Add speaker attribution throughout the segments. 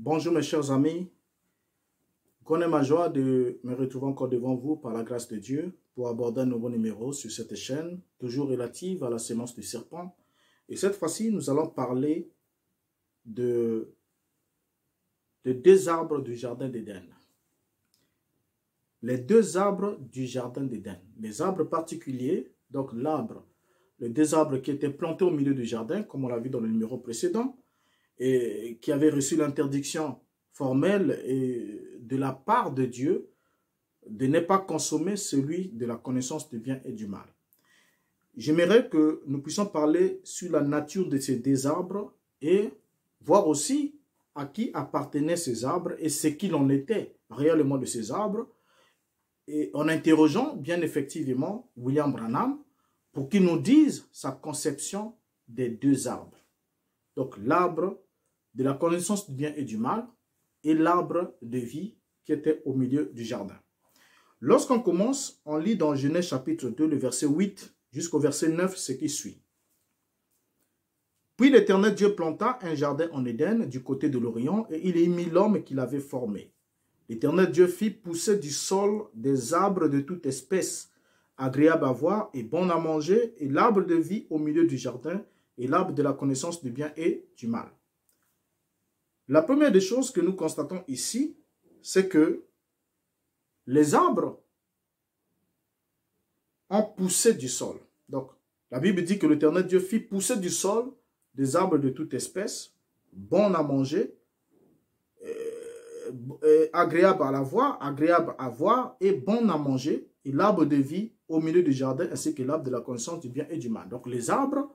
Speaker 1: Bonjour mes chers amis, connais ma joie de me retrouver encore devant vous par la grâce de Dieu pour aborder un nouveau numéro sur cette chaîne, toujours relative à la semence du serpent. Et cette fois-ci, nous allons parler de, de deux arbres du jardin d'Éden. Les deux arbres du jardin d'Éden, les arbres particuliers, donc l'arbre, les deux arbres qui étaient plantés au milieu du jardin, comme on l'a vu dans le numéro précédent, et qui avait reçu l'interdiction formelle et de la part de Dieu de ne pas consommer celui de la connaissance du bien et du mal. J'aimerais que nous puissions parler sur la nature de ces deux arbres et voir aussi à qui appartenaient ces arbres et ce qu'il en était réellement de ces arbres, et en interrogeant bien effectivement William Branham pour qu'il nous dise sa conception des deux arbres. Donc l'arbre de la connaissance du bien et du mal, et l'arbre de vie qui était au milieu du jardin. Lorsqu'on commence, on lit dans Genèse chapitre 2, le verset 8 jusqu'au verset 9, ce qui suit. Puis l'Éternel Dieu planta un jardin en Éden du côté de l'Orient, et il y mit l'homme qu'il avait formé. L'Éternel Dieu fit pousser du sol des arbres de toute espèce, agréables à voir et bons à manger, et l'arbre de vie au milieu du jardin, et l'arbre de la connaissance du bien et du mal. La première des choses que nous constatons ici, c'est que les arbres ont poussé du sol. Donc, la Bible dit que l'Éternel Dieu fit pousser du sol des arbres de toute espèce, bons à manger, euh, euh, agréables à la voir, agréables à voir et bons à manger, et l'arbre de vie au milieu du jardin, ainsi que l'arbre de la connaissance du bien et du mal. Donc, les arbres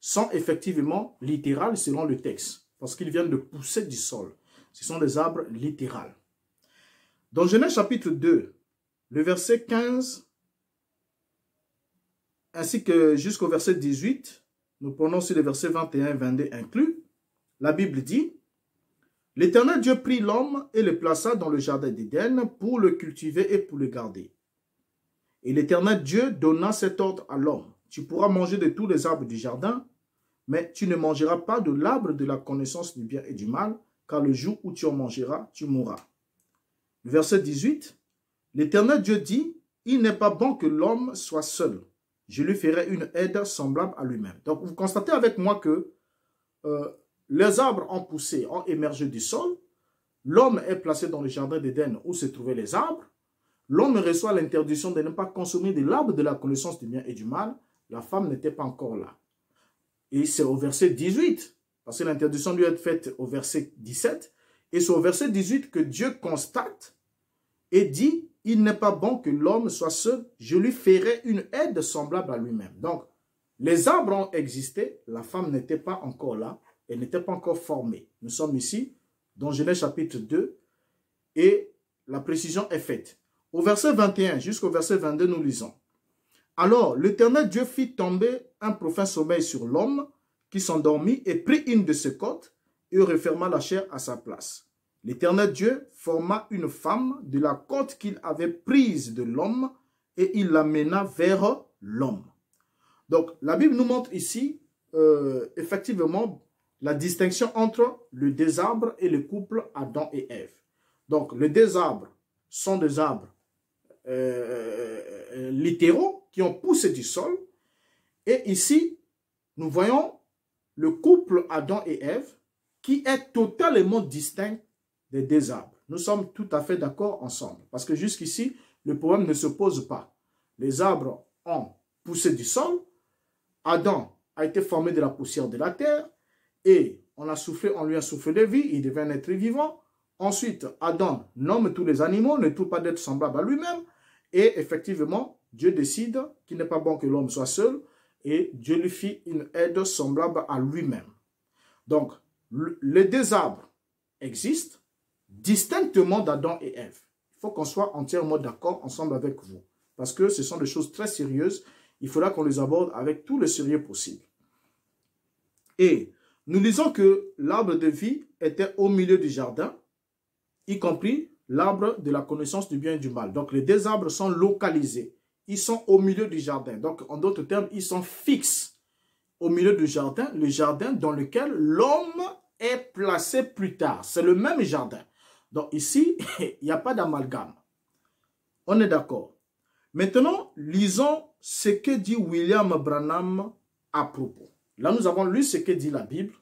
Speaker 1: sont effectivement littérales selon le texte parce qu'ils viennent de pousser du sol. Ce sont des arbres littéraux. Dans Genèse chapitre 2, le verset 15, ainsi que jusqu'au verset 18, nous prenons aussi les versets 21 et 22 inclus, la Bible dit, « L'Éternel Dieu prit l'homme et le plaça dans le jardin d'Éden pour le cultiver et pour le garder. Et l'Éternel Dieu donna cet ordre à l'homme, « Tu pourras manger de tous les arbres du jardin, mais tu ne mangeras pas de l'arbre de la connaissance du bien et du mal, car le jour où tu en mangeras, tu mourras. verset 18, l'Éternel Dieu dit, il n'est pas bon que l'homme soit seul. Je lui ferai une aide semblable à lui-même. Donc vous constatez avec moi que euh, les arbres ont poussé, ont émergé du sol. L'homme est placé dans le jardin d'Éden où se trouvaient les arbres. L'homme reçoit l'interdiction de ne pas consommer de l'arbre de la connaissance du bien et du mal. La femme n'était pas encore là. Et c'est au verset 18, parce que l'interdiction lui est faite au verset 17. Et c'est au verset 18 que Dieu constate et dit, il n'est pas bon que l'homme soit seul, je lui ferai une aide semblable à lui-même. Donc, les arbres ont existé, la femme n'était pas encore là, elle n'était pas encore formée. Nous sommes ici dans Genèse chapitre 2 et la précision est faite. Au verset 21 jusqu'au verset 22, nous lisons. Alors l'Éternel Dieu fit tomber un profond sommeil sur l'homme qui s'endormit et prit une de ses côtes et referma la chair à sa place. L'Éternel Dieu forma une femme de la côte qu'il avait prise de l'homme et il l'amena vers l'homme. Donc la Bible nous montre ici euh, effectivement la distinction entre le désarbre et le couple Adam et Ève. Donc le désarbre sont des arbres euh, euh, littéraux qui ont poussé du sol. Et ici, nous voyons le couple Adam et Ève qui est totalement distinct des deux arbres. Nous sommes tout à fait d'accord ensemble parce que jusqu'ici, le problème ne se pose pas. Les arbres ont poussé du sol, Adam a été formé de la poussière de la terre et on a soufflé, on lui a soufflé de vie, il devient un être vivant. Ensuite, Adam nomme tous les animaux, ne trouve pas d'être semblable à lui-même et effectivement, Dieu décide qu'il n'est pas bon que l'homme soit seul et Dieu lui fit une aide semblable à lui-même. Donc, les deux arbres existent distinctement d'Adam et Ève. Il faut qu'on soit entièrement d'accord ensemble avec vous parce que ce sont des choses très sérieuses. Il faudra qu'on les aborde avec tout le sérieux possible. Et nous lisons que l'arbre de vie était au milieu du jardin, y compris l'arbre de la connaissance du bien et du mal. Donc les deux arbres sont localisés. Ils sont au milieu du jardin. Donc, en d'autres termes, ils sont fixes au milieu du jardin, le jardin dans lequel l'homme est placé plus tard. C'est le même jardin. Donc ici, il n'y a pas d'amalgame. On est d'accord. Maintenant, lisons ce que dit William Branham à propos. Là, nous avons lu ce que dit la Bible.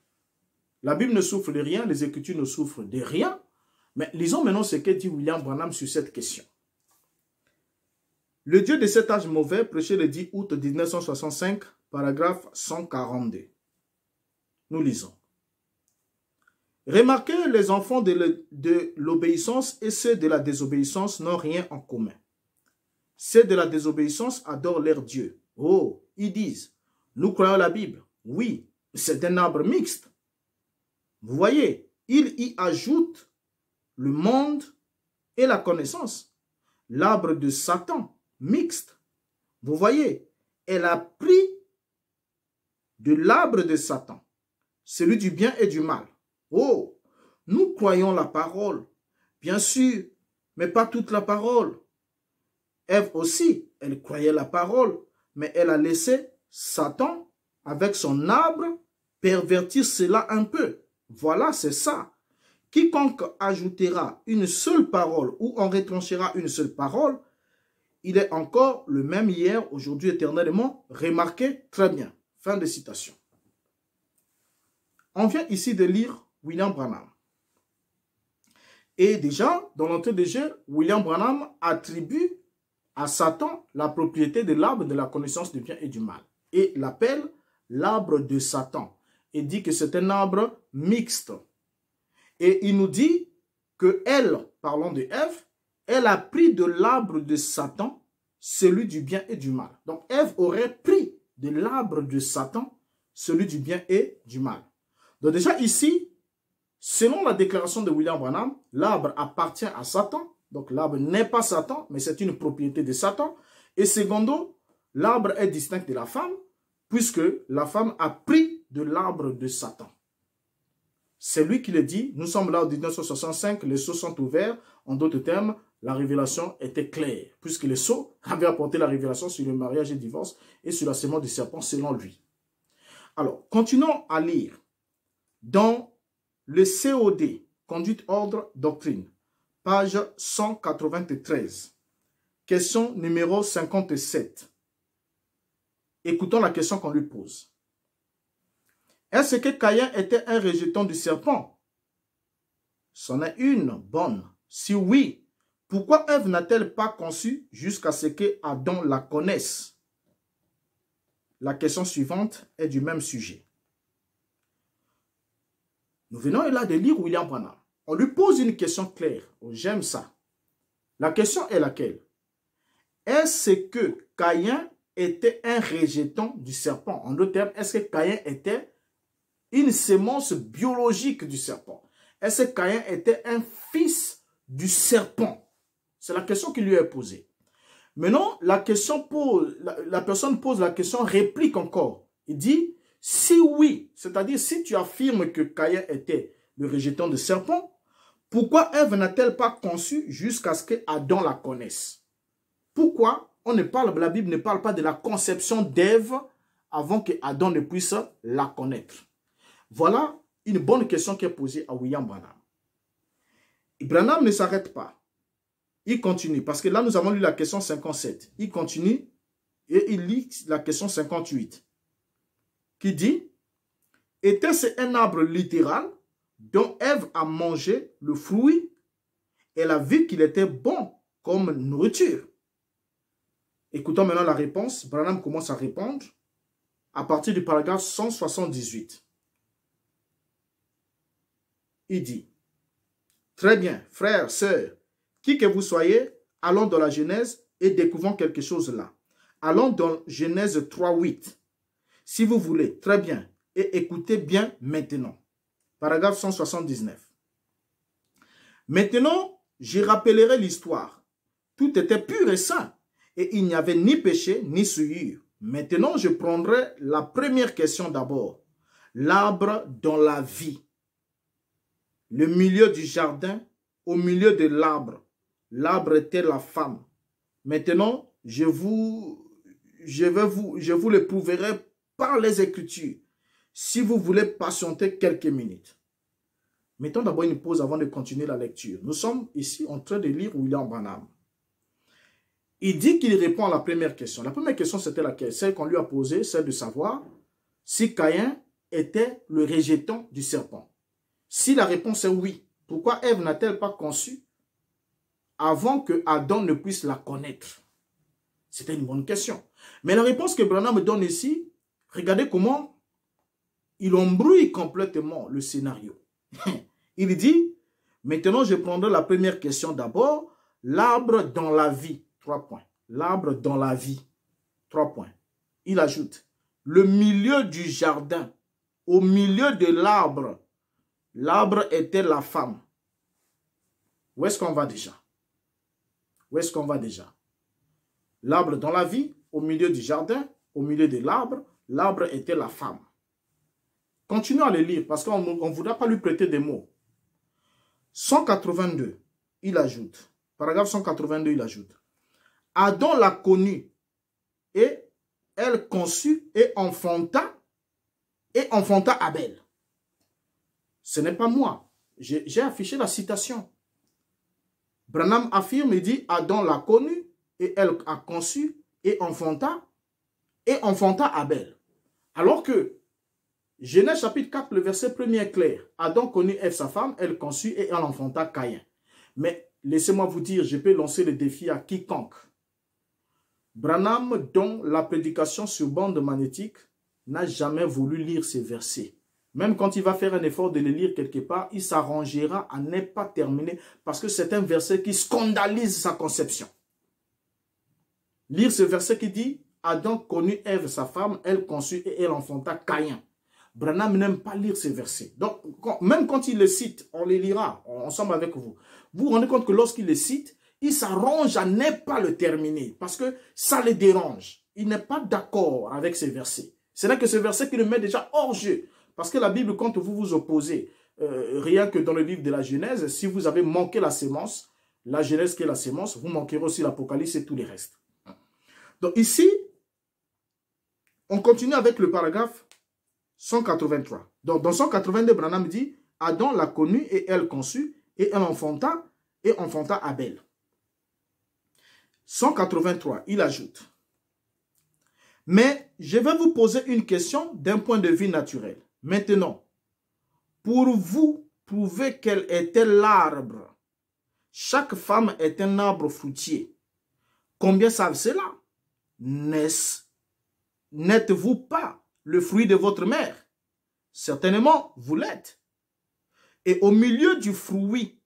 Speaker 1: La Bible ne souffre de rien, les Écritures ne souffrent de rien. Mais lisons maintenant ce que dit William Branham sur cette question. Le Dieu de cet âge mauvais prêché le 10 août 1965, paragraphe 142. Nous lisons. Remarquez, les enfants de l'obéissance et ceux de la désobéissance n'ont rien en commun. Ceux de la désobéissance adorent leur Dieu. Oh, ils disent, nous croyons la Bible. Oui, c'est un arbre mixte. Vous voyez, il y ajoute le monde et la connaissance, l'arbre de Satan, mixte. Vous voyez, elle a pris de l'arbre de Satan, celui du bien et du mal. Oh, nous croyons la parole, bien sûr, mais pas toute la parole. Ève aussi, elle croyait la parole, mais elle a laissé Satan, avec son arbre, pervertir cela un peu. Voilà, c'est ça. Quiconque ajoutera une seule parole ou en retranchera une seule parole, il est encore le même hier, aujourd'hui, éternellement. remarqué très bien. Fin de citation. On vient ici de lire William Branham. Et déjà, dans l'entrée des jeux, William Branham attribue à Satan la propriété de l'arbre de la connaissance du bien et du mal et l'appelle l'arbre de Satan et dit que c'est un arbre mixte. Et il nous dit que elle, parlant de F. Elle a pris de l'arbre de Satan, celui du bien et du mal. Donc Ève aurait pris de l'arbre de Satan, celui du bien et du mal. Donc déjà ici, selon la déclaration de William Branham, l'arbre appartient à Satan. Donc l'arbre n'est pas Satan, mais c'est une propriété de Satan. Et secondo, l'arbre est distinct de la femme, puisque la femme a pris de l'arbre de Satan. C'est lui qui le dit. Nous sommes là en 1965, les seaux sont ouverts. En d'autres termes, la révélation était claire, puisque les sceaux avaient apporté la révélation sur le mariage et le divorce et sur la semence du serpent selon lui. Alors, continuons à lire dans le COD, Conduite, Ordre, Doctrine, page 193, question numéro 57. Écoutons la question qu'on lui pose. Est-ce que Caïn était un rejetant du serpent C'en est une bonne. Si oui, pourquoi Eve n'a-t-elle pas conçu jusqu'à ce que Adam la connaisse La question suivante est du même sujet. Nous venons là de lire William Branham. On lui pose une question claire. Oh, j'aime ça. La question est laquelle Est-ce que Caïn était un rejeton du serpent En d'autres termes, est-ce que Caïn était une sémence biologique du serpent Est-ce que Caïn était un fils du serpent c'est la question qui lui est posée. Maintenant, la, question la, personne pose la question, réplique encore. Il dit, si oui, c'est-à-dire si tu affirmes que Caïn était le rejetant de serpent, pourquoi Ève n'a-t-elle pas conçu jusqu'à ce qu'Adam la connaisse Pourquoi on ne parle, la Bible ne parle pas de la conception d'Ève avant que Adam ne puisse la connaître Voilà une bonne question qui est posée à William Branham. Branham ne s'arrête pas. Il continue, parce que là, nous avons lu la question 57. Il continue et il lit la question 58, qui dit, « Était-ce un arbre littéral dont Ève a mangé le fruit et l'a vu qu'il était bon comme nourriture ?» Écoutons maintenant la réponse. Branham commence à répondre à partir du paragraphe 178. Il dit, « Très bien, frères, sœurs, qui que vous soyez, allons dans la Genèse et découvrons quelque chose là. Allons dans Genèse 3.8, si vous voulez. Très bien. Et écoutez bien maintenant. Paragraphe 179. Maintenant, je rappellerai l'histoire. Tout était pur et sain, et il n'y avait ni péché ni souillure. Maintenant, je prendrai la première question d'abord. L'arbre dans la vie. Le milieu du jardin, au milieu de l'arbre, L'arbre était la femme. Maintenant, je vous, je vais vous, je vous le prouverai par les Écritures. Si vous voulez patienter quelques minutes. Mettons d'abord une pause avant de continuer la lecture. Nous sommes ici en train de lire William Branham. Il dit qu'il répond à la première question. La première question, c'était laquelle Celle qu'on lui a posée, celle de savoir si Caïn était le rejetant du serpent. Si la réponse est oui, pourquoi Ève n'a-t-elle pas conçu avant que Adam ne puisse la connaître C'était une bonne question. Mais la réponse que Branham donne ici, regardez comment il embrouille complètement le scénario. il dit, maintenant je prendrai la première question d'abord, l'arbre dans la vie, trois points. L'arbre dans la vie, trois points. Il ajoute, le milieu du jardin, au milieu de l'arbre, l'arbre était la femme. Où est-ce qu'on va déjà où est-ce qu'on va déjà L'arbre dans la vie, au milieu du jardin, au milieu de l'arbre, l'arbre était la femme. Continuons à le lire parce qu'on ne voudra pas lui prêter des mots. 182, il ajoute, paragraphe 182, il ajoute, Adam l'a connue et elle conçut et enfanta et enfanta Abel. Ce n'est pas moi. J'ai affiché la citation. Branham affirme et dit Adam l'a connue et elle a conçu et enfanta et enfanta Abel. Alors que Genèse chapitre 4, le verset premier est clair. Adam connut Ève, sa femme, elle conçut et elle enfanta Caïn. Mais laissez-moi vous dire, je peux lancer le défi à quiconque. Branham, dont la prédication sur bande magnétique, n'a jamais voulu lire ces versets. Même quand il va faire un effort de le lire quelque part, il s'arrangera à ne pas terminer parce que c'est un verset qui scandalise sa conception. Lire ce verset qui dit « Adam connut Ève, sa femme, elle conçut et elle enfanta Caïn ». Branham n'aime pas lire ce verset. Donc, même quand il le cite, on le lira ensemble avec vous. Vous vous rendez compte que lorsqu'il le cite, il s'arrange à ne pas le terminer parce que ça le dérange. Il n'est pas d'accord avec ce verset. C'est là que ce verset qui le met déjà hors jeu. Parce que la Bible, quand vous vous opposez, euh, rien que dans le livre de la Genèse, si vous avez manqué la sémence, la Genèse qui est la sémence, vous manquerez aussi l'Apocalypse et tous les restes. Donc ici, on continue avec le paragraphe 183. Donc dans 182, Branham dit, Adam l'a connue et elle conçut, et elle enfanta, et enfanta Abel. 183, il ajoute, mais je vais vous poser une question d'un point de vue naturel. Maintenant, pour vous prouver qu'elle était l'arbre, chaque femme est un arbre fruitier. Combien savent cela N'êtes-vous pas le fruit de votre mère Certainement, vous l'êtes. Et au milieu du fruit,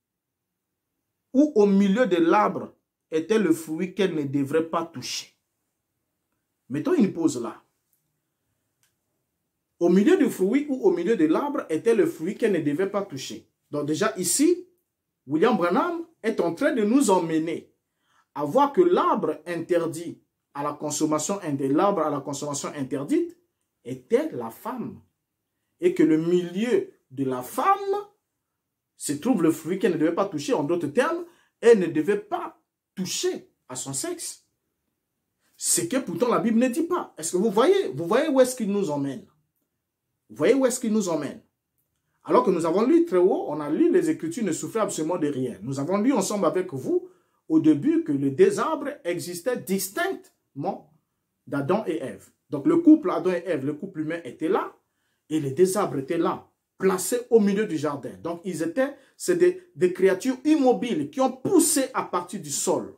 Speaker 1: ou au milieu de l'arbre, était le fruit qu'elle ne devrait pas toucher. Mettons une pause là. Au milieu du fruit ou au milieu de l'arbre était le fruit qu'elle ne devait pas toucher. Donc déjà ici, William Branham est en train de nous emmener à voir que l'arbre interdit à la consommation l'arbre à la consommation interdite était la femme et que le milieu de la femme se trouve le fruit qu'elle ne devait pas toucher. En d'autres termes, elle ne devait pas toucher à son sexe. Ce que pourtant la Bible ne dit pas. Est-ce que vous voyez Vous voyez où est-ce qu'il nous emmène voyez où est-ce qu'il nous emmène Alors que nous avons lu très haut, on a lu les Écritures ne souffraient absolument de rien. Nous avons lu ensemble avec vous au début que le désarbre existait distinctement d'Adam et Ève. Donc le couple Adam et Ève, le couple humain était là et les désarbres étaient là, placés au milieu du jardin. Donc ils étaient, c'est des, des créatures immobiles qui ont poussé à partir du sol.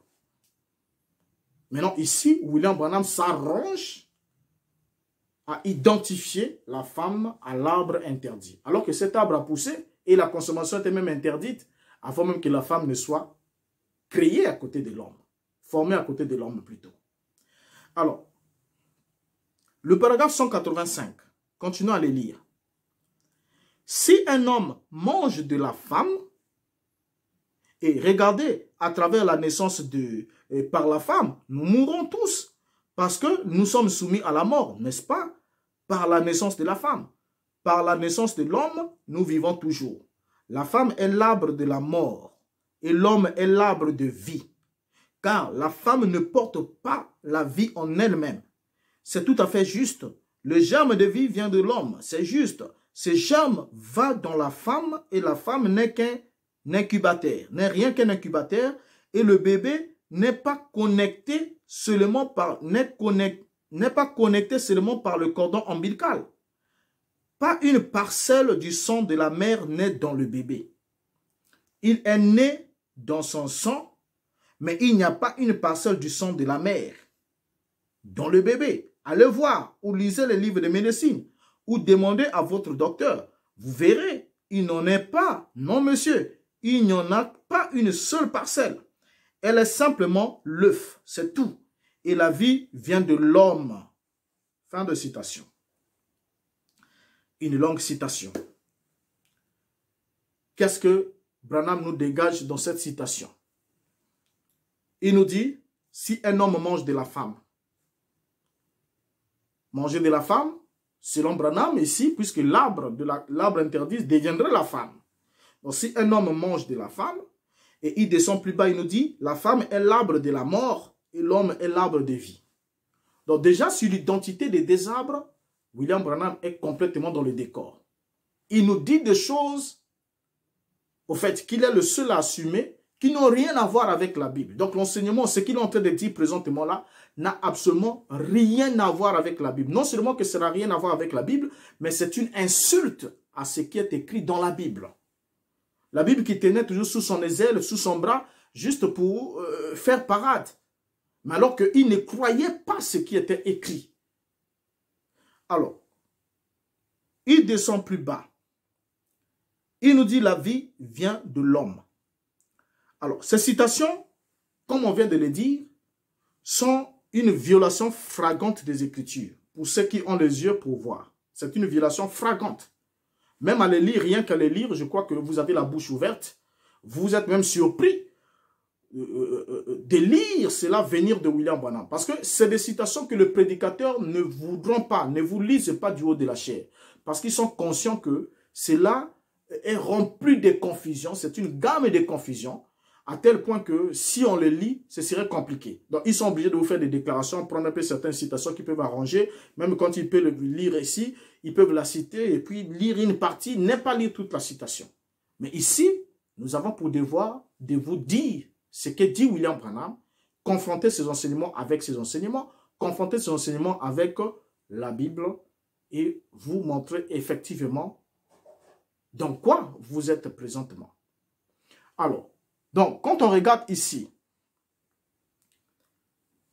Speaker 1: Maintenant ici, William Branham s'arrange a identifié la femme à l'arbre interdit. Alors que cet arbre a poussé et la consommation était même interdite avant même que la femme ne soit créée à côté de l'homme, formée à côté de l'homme plutôt. Alors, le paragraphe 185, continuons à le lire. Si un homme mange de la femme, et regardez, à travers la naissance de, euh, par la femme, nous mourrons tous parce que nous sommes soumis à la mort, n'est-ce pas par la naissance de la femme. Par la naissance de l'homme, nous vivons toujours. La femme est l'arbre de la mort et l'homme est l'arbre de vie. Car la femme ne porte pas la vie en elle-même. C'est tout à fait juste. Le germe de vie vient de l'homme, c'est juste. Ce germe va dans la femme et la femme n'est qu'un incubateur, n'est rien qu'un incubateur et le bébé n'est pas connecté seulement par, n'est connecté n'est pas connecté seulement par le cordon ombilical. Pas une parcelle du sang de la mère naît dans le bébé. Il est né dans son sang, mais il n'y a pas une parcelle du sang de la mère dans le bébé. Allez voir ou lisez les livres de médecine ou demandez à votre docteur. Vous verrez, il n'en est pas. Non, monsieur, il n'y en a pas une seule parcelle. Elle est simplement l'œuf, c'est tout et la vie vient de l'homme. Fin de citation. Une longue citation. Qu'est-ce que Branham nous dégage dans cette citation Il nous dit, si un homme mange de la femme, manger de la femme, selon Branham ici, puisque l'arbre interdit deviendrait la femme. Donc si un homme mange de la femme, et il descend plus bas, il nous dit, la femme est l'arbre de la mort, et l'homme est l'arbre de vie. Donc déjà sur l'identité des deux arbres, William Branham est complètement dans le décor. Il nous dit des choses, au fait, qu'il est le seul à assumer, qui n'ont rien à voir avec la Bible. Donc l'enseignement, ce qu'il est en train de dire présentement là, n'a absolument rien à voir avec la Bible. Non seulement que cela n'a rien à voir avec la Bible, mais c'est une insulte à ce qui est écrit dans la Bible. La Bible qui tenait toujours sous son aile, sous son bras, juste pour euh, faire parade mais alors qu'il ne croyait pas ce qui était écrit. Alors, il descend plus bas. Il nous dit la vie vient de l'homme. Alors, ces citations, comme on vient de les dire, sont une violation fragante des Écritures, pour ceux qui ont les yeux pour voir. C'est une violation fragante. Même à les lire, rien qu'à les lire, je crois que vous avez la bouche ouverte. Vous êtes même surpris euh, euh, de lire cela venir de William Bonham. Parce que c'est des citations que le prédicateur ne voudront pas, ne vous lisent pas du haut de la chair. Parce qu'ils sont conscients que cela est rempli de confusion, c'est une gamme de confusion, à tel point que si on les lit, ce serait compliqué. Donc ils sont obligés de vous faire des déclarations, prendre un peu certaines citations qui peuvent arranger, même quand ils peuvent le lire ici, ils peuvent la citer et puis lire une partie, n'est pas lire toute la citation. Mais ici, nous avons pour devoir de vous dire ce que dit William Branham, confronter ses enseignements avec ses enseignements, confronter ses enseignements avec euh, la Bible et vous montrer effectivement dans quoi vous êtes présentement. Alors, donc, quand on regarde ici,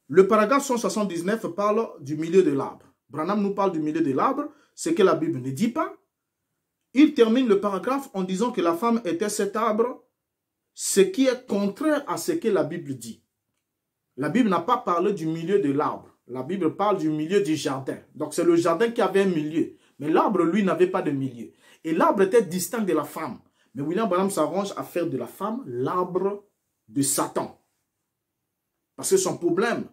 Speaker 1: le paragraphe 179 parle du milieu de l'arbre. Branham nous parle du milieu de l'arbre, ce que la Bible ne dit pas. Il termine le paragraphe en disant que la femme était cet arbre ce qui est contraire à ce que la Bible dit. La Bible n'a pas parlé du milieu de l'arbre. La Bible parle du milieu du jardin. Donc c'est le jardin qui avait un milieu. Mais l'arbre, lui, n'avait pas de milieu. Et l'arbre était distinct de la femme. Mais William Branham s'arrange à faire de la femme l'arbre de Satan. Parce que son problème,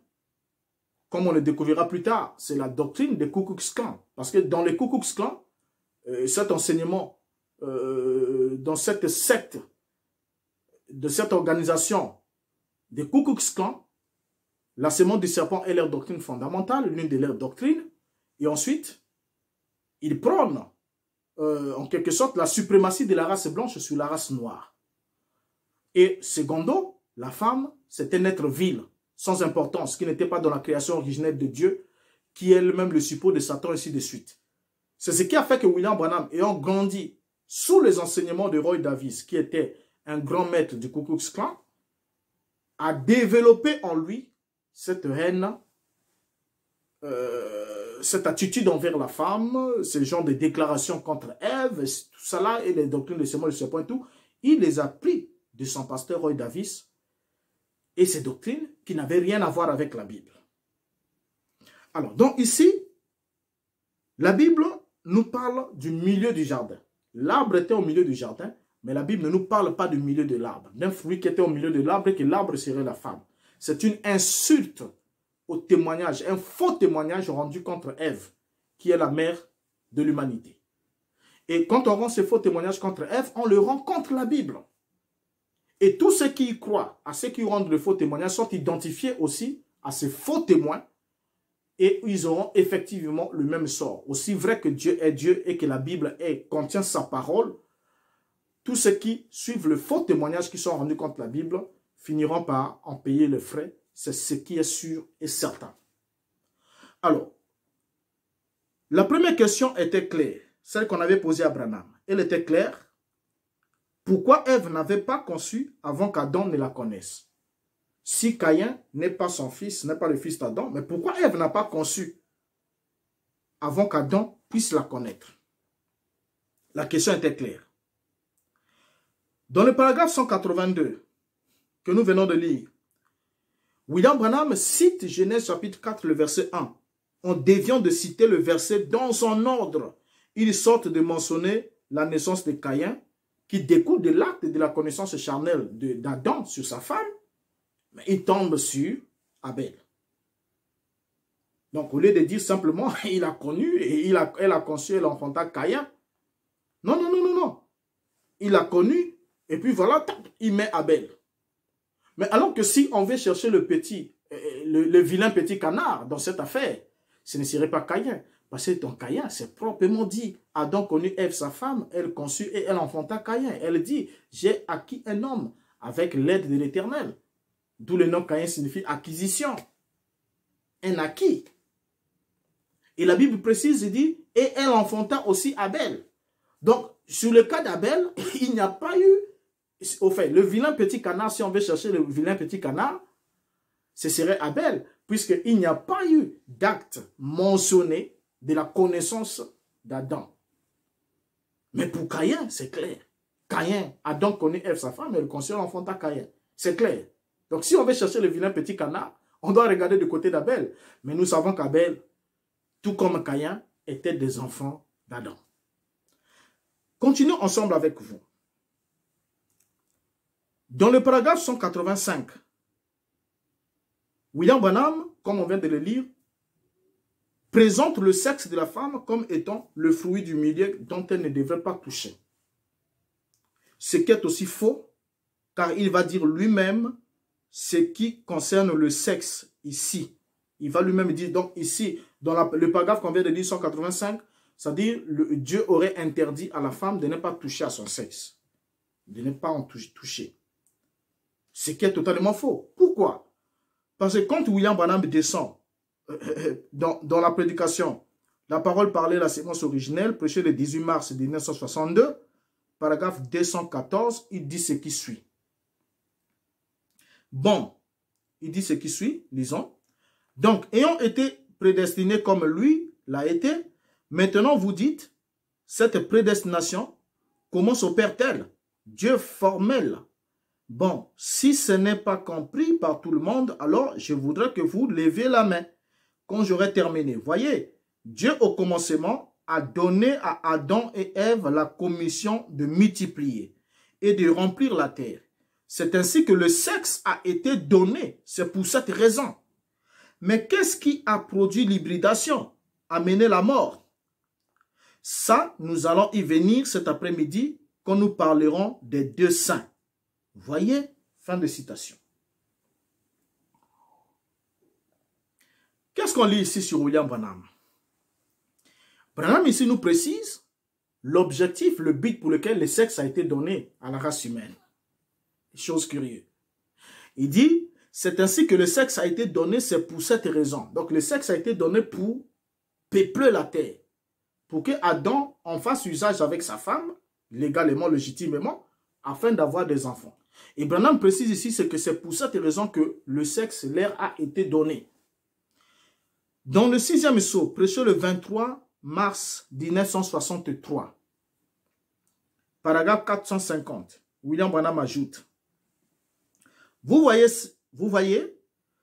Speaker 1: comme on le découvrira plus tard, c'est la doctrine des Ku Klan. Parce que dans les Ku Klux Klan, euh, cet enseignement, euh, dans cette secte de cette organisation des Ku Klux la semence du serpent est leur doctrine fondamentale, l'une de leurs doctrines, et ensuite, ils prônent euh, en quelque sorte la suprématie de la race blanche sur la race noire. Et secondo, la femme, c'est un être vil, sans importance, qui n'était pas dans la création originelle de Dieu, qui est elle-même le support de Satan, ainsi de suite. C'est ce qui a fait que William Branham, ayant grandi sous les enseignements de Roy Davis, qui était un grand maître du Ku Klux Klan, a développé en lui cette haine, euh, cette attitude envers la femme, ce genre de déclarations contre Ève, tout cela, et les doctrines de Samuel, ce point tout, il les a pris de son pasteur Roy Davis et ces doctrines qui n'avaient rien à voir avec la Bible. Alors, donc ici, la Bible nous parle du milieu du jardin. L'arbre était au milieu du jardin mais la Bible ne nous parle pas du milieu de l'arbre, d'un fruit qui était au milieu de l'arbre et que l'arbre serait la femme. C'est une insulte au témoignage, un faux témoignage rendu contre Ève, qui est la mère de l'humanité. Et quand on rend ce faux témoignage contre Ève, on le rend contre la Bible. Et tous ceux qui y croient, à ceux qui rendent le faux témoignage, sont identifiés aussi à ces faux témoins et ils auront effectivement le même sort. Aussi vrai que Dieu est Dieu et que la Bible contient sa parole, tous ceux qui suivent le faux témoignage qui sont rendus contre la Bible finiront par en payer le frais. C'est ce qui est sûr et certain. Alors, la première question était claire, celle qu'on avait posée à Branham. Elle était claire. Pourquoi Ève n'avait pas conçu avant qu'Adam ne la connaisse Si Caïn n'est pas son fils, n'est pas le fils d'Adam, mais pourquoi Ève n'a pas conçu avant qu'Adam puisse la connaître La question était claire. Dans le paragraphe 182 que nous venons de lire, William Branham cite Genèse chapitre 4, le verset 1, en déviant de citer le verset dans son ordre. Il sorte de mentionner la naissance de Caïn, qui découle de l'acte de la connaissance charnelle d'Adam sur sa femme, mais il tombe sur Abel. Donc, au lieu de dire simplement, il a connu, et il a, elle a conçu et l'enfanta Caïn, non, non, non, non, non. Il a connu et puis voilà, il met Abel. Mais alors que si on veut chercher le petit, euh, le, vilain petit canard dans cette affaire, ce ne serait pas Caïn. Parce que dans Caïn, c'est proprement dit. Adam connut Ève, sa femme, elle conçut et elle enfanta Caïn. Elle dit, j'ai acquis un homme avec l'aide de l'Éternel. D'où le nom Caïn signifie acquisition. Un acquis. Et la Bible précise, il dit, et elle enfanta aussi Abel. Donc, sur le cas d'Abel, il n'y a pas eu au fait, le vilain petit canard, si on veut chercher le vilain petit canard, ce serait Abel, puisqu'il n'y a pas eu d'acte mentionné de la connaissance d'Adam. Mais pour Caïn, c'est clair. Caïn, Adam connaît Ève, sa femme, et le enfant à Caïn. C'est clair. Donc si on veut chercher le vilain petit canard, on doit regarder du côté d'Abel. Mais nous savons qu'Abel, tout comme Caïn, était des enfants d'Adam. Continuons ensemble avec vous. Dans le paragraphe 185, William Bonham, comme on vient de le lire, présente le sexe de la femme comme étant le fruit du milieu dont elle ne devrait pas toucher. Ce qui est aussi faux, car il va dire lui-même ce qui concerne le sexe ici. Il va lui-même dire, donc ici, dans le paragraphe qu'on vient de lire, 185, c'est-à-dire Dieu aurait interdit à la femme de ne pas toucher à son sexe, de ne pas en toucher. Ce qui est totalement faux. Pourquoi Parce que quand William Branham descend euh, euh, euh, dans, dans la prédication, la parole parlée, la séquence originelle, prêchée le 18 mars 1962, paragraphe 214, il dit ce qui suit. Bon, il dit ce qui suit, lisons. Donc, ayant été prédestiné comme lui l'a été, maintenant vous dites, cette prédestination, comment s'opère-t-elle Dieu formelle, Bon, si ce n'est pas compris par tout le monde, alors je voudrais que vous levez la main quand j'aurai terminé. Voyez, Dieu au commencement a donné à Adam et Ève la commission de multiplier et de remplir la terre. C'est ainsi que le sexe a été donné, c'est pour cette raison. Mais qu'est-ce qui a produit l'hybridation, amené la mort Ça, nous allons y venir cet après-midi quand nous parlerons des deux saints. Voyez, fin de citation. Qu'est-ce qu'on lit ici sur William Branham Branham ici nous précise l'objectif, le but pour lequel le sexe a été donné à la race humaine. Chose curieuse. Il dit, c'est ainsi que le sexe a été donné, c'est pour cette raison. Donc le sexe a été donné pour peupler la terre. Pour que Adam en fasse usage avec sa femme, légalement, légitimement, afin d'avoir des enfants. Et Branham précise ici, c'est que c'est pour cette raison que le sexe l'air a été donné. Dans le sixième saut, précieux le 23 mars 1963, paragraphe 450, William Branham ajoute, vous voyez, vous voyez,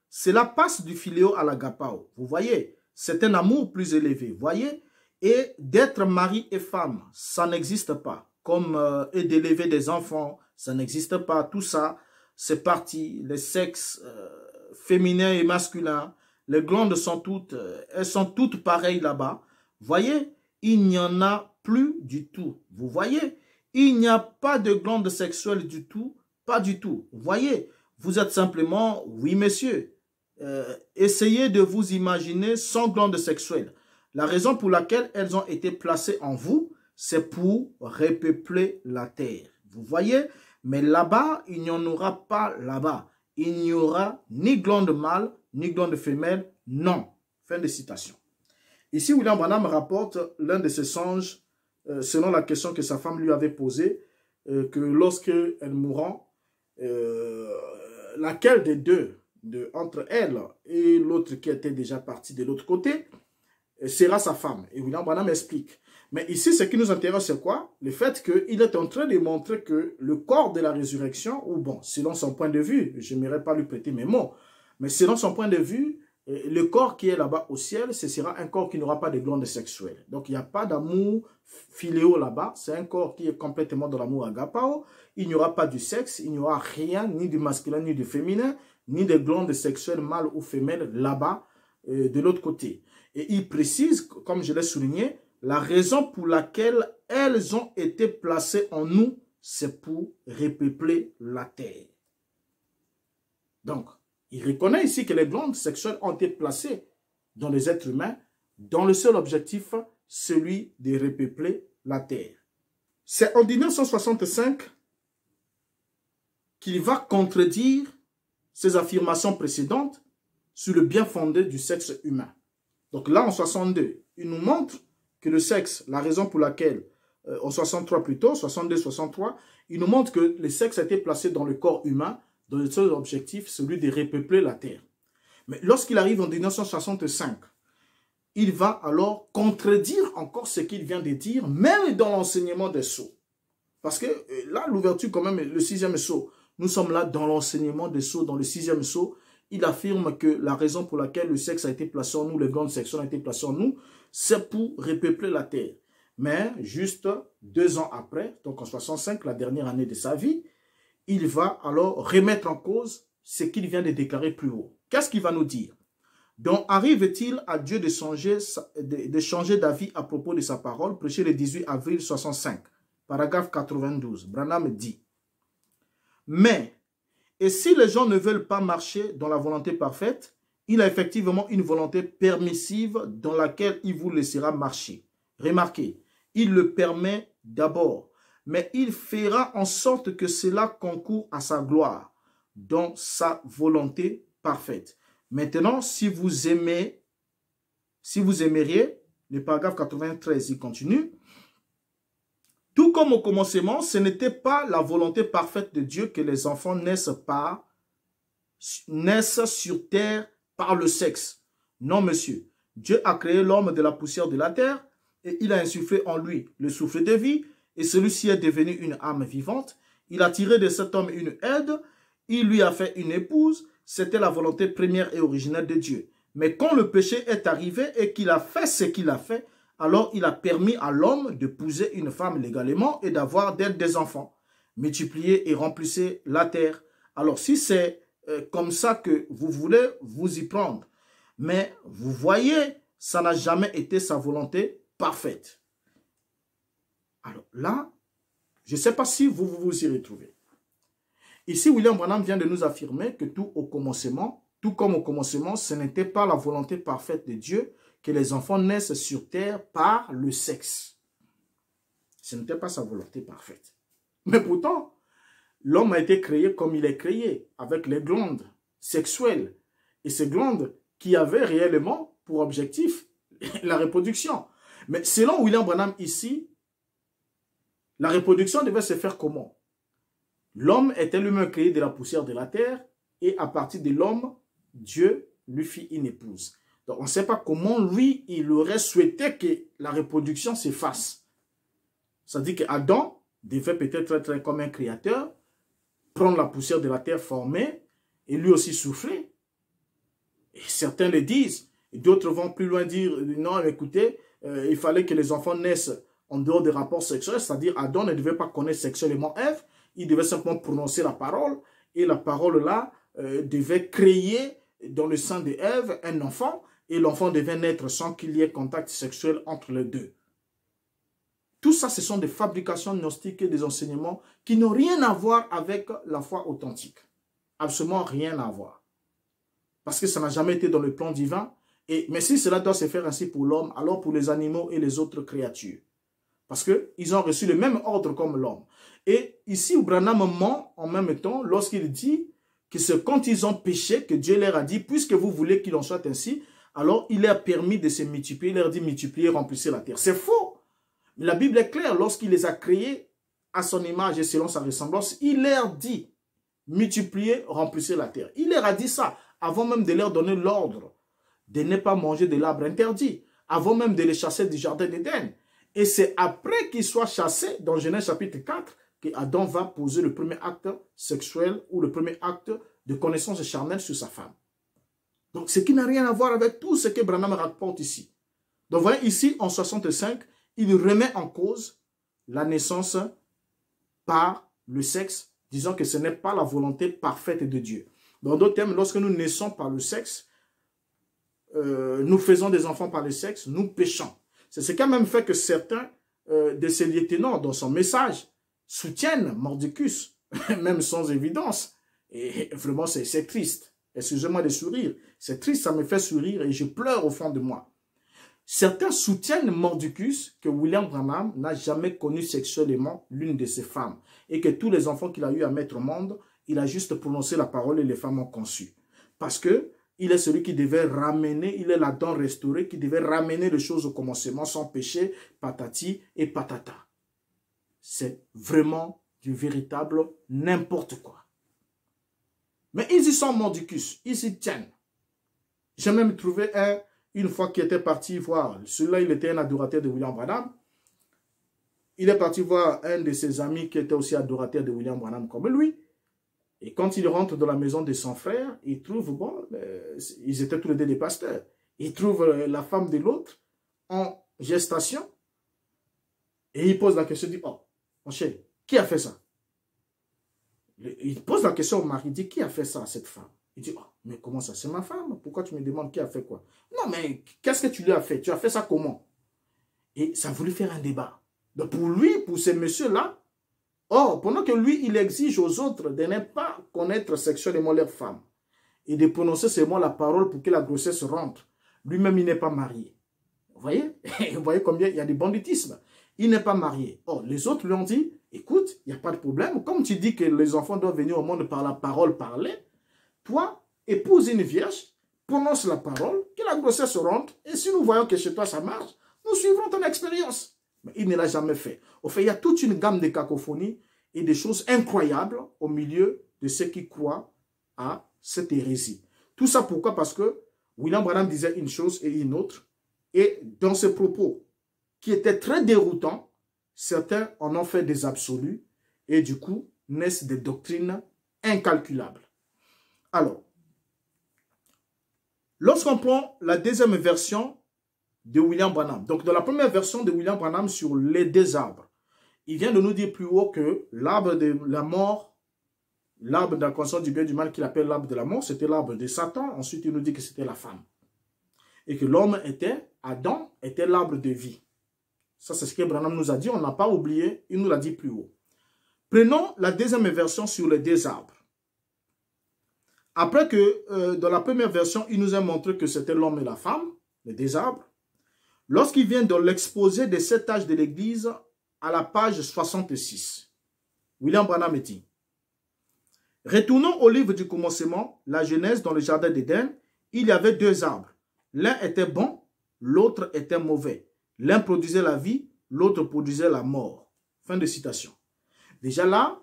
Speaker 1: cela passe du filéo à l'agapao. Vous voyez, c'est un amour plus élevé. Voyez, et d'être mari et femme, ça n'existe pas. Comme euh, et d'élever des enfants, ça n'existe pas. Tout ça, c'est parti. Les sexes féminin euh, féminins et masculins, les glandes sont toutes, euh, elles sont toutes pareilles là-bas. Voyez, il n'y en a plus du tout. Vous voyez, il n'y a pas de glandes sexuelles du tout, pas du tout. Vous voyez, vous êtes simplement, oui messieurs, euh, essayez de vous imaginer sans glandes sexuelles. La raison pour laquelle elles ont été placées en vous, c'est pour repeupler la terre. Vous voyez, mais là-bas, il n'y en aura pas là-bas. Il n'y aura ni glande mâle, ni glande femelle, non. Fin de citation. Ici, William Branham rapporte l'un de ses songes, euh, selon la question que sa femme lui avait posée, euh, que lorsque elle mourra, euh, laquelle des deux, de, entre elle et l'autre qui était déjà partie de l'autre côté, sera sa femme. Et William Branham explique mais ici, ce qui nous intéresse, c'est quoi Le fait qu'il est en train de montrer que le corps de la résurrection, ou bon, selon son point de vue, je m'irai pas lui prêter mes mots, mais selon son point de vue, euh, le corps qui est là-bas au ciel, ce sera un corps qui n'aura pas de glandes sexuelles. Donc, il n'y a pas d'amour filéo là-bas. C'est un corps qui est complètement dans l'amour agapao. Il n'y aura pas du sexe, il n'y aura rien, ni du masculin, ni du féminin, ni de glandes sexuelles mâles ou femelles là-bas, euh, de l'autre côté. Et il précise, comme je l'ai souligné, la raison pour laquelle elles ont été placées en nous, c'est pour repeupler la terre. Donc, il reconnaît ici que les glandes sexuelles ont été placées dans les êtres humains dans le seul objectif, celui de repeupler la terre. C'est en 1965 qu'il va contredire ses affirmations précédentes sur le bien fondé du sexe humain. Donc là, en 62, il nous montre que le sexe, la raison pour laquelle, euh, en 63 plutôt, 62-63, il nous montre que le sexe a été placé dans le corps humain dans le seul objectif, celui de repeupler la terre. Mais lorsqu'il arrive en 1965, il va alors contredire encore ce qu'il vient de dire, même dans l'enseignement des sceaux. Parce que euh, là, l'ouverture quand même, le sixième sceau, nous sommes là dans l'enseignement des sceaux, dans le sixième sceau, il affirme que la raison pour laquelle le sexe a été placé en nous, le grand sexe a été placé en nous, c'est pour repeupler la terre. Mais juste deux ans après, donc en 65, la dernière année de sa vie, il va alors remettre en cause ce qu'il vient de déclarer plus haut. Qu'est-ce qu'il va nous dire Donc arrive-t-il à Dieu de, de changer d'avis à propos de sa parole, prêché le 18 avril 65, paragraphe 92. Branham dit, « Mais et si les gens ne veulent pas marcher dans la volonté parfaite, il a effectivement une volonté permissive dans laquelle il vous laissera marcher. Remarquez, il le permet d'abord, mais il fera en sorte que cela concourt à sa gloire, dans sa volonté parfaite. Maintenant, si vous aimez, si vous aimeriez, le paragraphe 93, il continue, tout comme au commencement, ce n'était pas la volonté parfaite de Dieu que les enfants naissent, par, naissent sur terre par le sexe. Non, monsieur. Dieu a créé l'homme de la poussière de la terre et il a insufflé en lui le souffle de vie et celui-ci est devenu une âme vivante. Il a tiré de cet homme une aide, il lui a fait une épouse. C'était la volonté première et originelle de Dieu. Mais quand le péché est arrivé et qu'il a fait ce qu'il a fait, alors il a permis à l'homme d'épouser une femme légalement et d'avoir d'être des enfants. multiplier et remplir la terre. Alors si c'est euh, comme ça que vous voulez vous y prendre, mais vous voyez, ça n'a jamais été sa volonté parfaite. Alors là, je ne sais pas si vous, vous y retrouvez. Ici, William Branham vient de nous affirmer que tout au commencement, tout comme au commencement, ce n'était pas la volonté parfaite de Dieu, que les enfants naissent sur terre par le sexe. Ce n'était pas sa volonté parfaite. Mais pourtant, l'homme a été créé comme il est créé, avec les glandes sexuelles. Et ces glandes qui avaient réellement pour objectif la reproduction. Mais selon William Branham ici, la reproduction devait se faire comment L'homme était lui-même créé de la poussière de la terre et à partir de l'homme, Dieu lui fit une épouse on ne sait pas comment lui, il aurait souhaité que la reproduction s'efface. fasse. C'est-à-dire qu'Adam devait peut-être être comme un créateur, prendre la poussière de la terre formée et lui aussi souffler. Et certains le disent. D'autres vont plus loin dire, non, écoutez, euh, il fallait que les enfants naissent en dehors des rapports sexuels, c'est-à-dire Adam ne devait pas connaître sexuellement Ève, il devait simplement prononcer la parole, et la parole là euh, devait créer dans le sein de Ève un enfant, et l'enfant devait naître sans qu'il y ait contact sexuel entre les deux. Tout ça, ce sont des fabrications gnostiques et des enseignements qui n'ont rien à voir avec la foi authentique. Absolument rien à voir. Parce que ça n'a jamais été dans le plan divin. Et, mais si cela doit se faire ainsi pour l'homme, alors pour les animaux et les autres créatures. Parce qu'ils ont reçu le même ordre comme l'homme. Et ici, Branham ment en même temps lorsqu'il dit que c'est quand ils ont péché que Dieu leur a dit, puisque vous voulez qu'il en soit ainsi, alors il leur a permis de se multiplier, il leur dit multiplier, remplir la terre. C'est faux. La Bible est claire, lorsqu'il les a créés à son image et selon sa ressemblance, il leur dit multiplier, remplissez la terre. Il leur a dit ça avant même de leur donner l'ordre de ne pas manger de l'arbre interdit, avant même de les chasser du jardin d'Éden. Et c'est après qu'ils soient chassés, dans Genèse chapitre 4, que Adam va poser le premier acte sexuel ou le premier acte de connaissance charnelle sur sa femme. Donc, ce qui n'a rien à voir avec tout ce que Branham rapporte ici. Donc, voyez, ici, en 65, il remet en cause la naissance par le sexe, disant que ce n'est pas la volonté parfaite de Dieu. Dans d'autres termes, lorsque nous naissons par le sexe, euh, nous faisons des enfants par le sexe, nous péchons. C'est ce qui a même fait que certains euh, de ses lieutenants, dans son message, soutiennent Mordicus, même sans évidence. Et vraiment, c'est triste. Excusez-moi de sourire. C'est triste, ça me fait sourire et je pleure au fond de moi. Certains soutiennent Mordicus que William Branham n'a jamais connu sexuellement l'une de ses femmes et que tous les enfants qu'il a eu à mettre au monde, il a juste prononcé la parole et les femmes ont conçu. Parce que il est celui qui devait ramener, il est la dent restaurée, qui devait ramener les choses au commencement sans péché, patati et patata. C'est vraiment du véritable n'importe quoi. Mais ils y sont mendicus, ils y tiennent. J'ai même trouvé un, une fois qu'il était parti voir, celui-là, il était un adorateur de William Branham. Il est parti voir un de ses amis qui était aussi adorateur de William Branham comme lui. Et quand il rentre dans la maison de son frère, il trouve, bon, euh, ils étaient tous les deux des pasteurs. Il trouve euh, la femme de l'autre en gestation. Et il pose la question, il dit, oh, mon cher, qui a fait ça il pose la question au mari, il dit, qui a fait ça à cette femme Il dit, oh, mais comment ça, c'est ma femme, pourquoi tu me demandes qui a fait quoi Non, mais qu'est-ce que tu lui as fait Tu as fait ça comment Et ça voulait faire un débat. Donc pour lui, pour ces messieurs-là, or, pendant que lui, il exige aux autres de ne pas connaître sexuellement leur femme et de prononcer seulement la parole pour que la grossesse rentre, lui-même, il n'est pas marié. Vous voyez Vous voyez combien il y a du banditisme. Il n'est pas marié. Or, les autres lui ont dit, écoute, il n'y a pas de problème. Comme tu dis que les enfants doivent venir au monde par la parole parlée, toi, épouse une vierge, prononce la parole, que la grossesse rentre, et si nous voyons que chez toi ça marche, nous suivrons ton expérience. Mais il ne l'a jamais fait. Au fait, il y a toute une gamme de cacophonies et des choses incroyables au milieu de ceux qui croient à cette hérésie. Tout ça pourquoi Parce que William Branham disait une chose et une autre, et dans ses propos, qui étaient très déroutants, Certains en ont fait des absolus et du coup naissent des doctrines incalculables. Alors, lorsqu'on prend la deuxième version de William Branham, donc de la première version de William Branham sur les deux arbres, il vient de nous dire plus haut que l'arbre de la mort, l'arbre de la conscience du bien du mal qu'il appelle l'arbre de la mort, c'était l'arbre de Satan. Ensuite, il nous dit que c'était la femme. Et que l'homme était, Adam, était l'arbre de vie. Ça, c'est ce que Branham nous a dit. On n'a pas oublié. Il nous l'a dit plus haut. Prenons la deuxième version sur les deux arbres. Après que, euh, dans la première version, il nous a montré que c'était l'homme et la femme, les deux arbres. Lorsqu'il vient de l'exposé des sept âges de l'Église à la page 66, William Branham dit Retournons au livre du commencement, la Genèse dans le jardin d'Éden. Il y avait deux arbres. L'un était bon, l'autre était mauvais. L'un produisait la vie, l'autre produisait la mort. Fin de citation. Déjà là,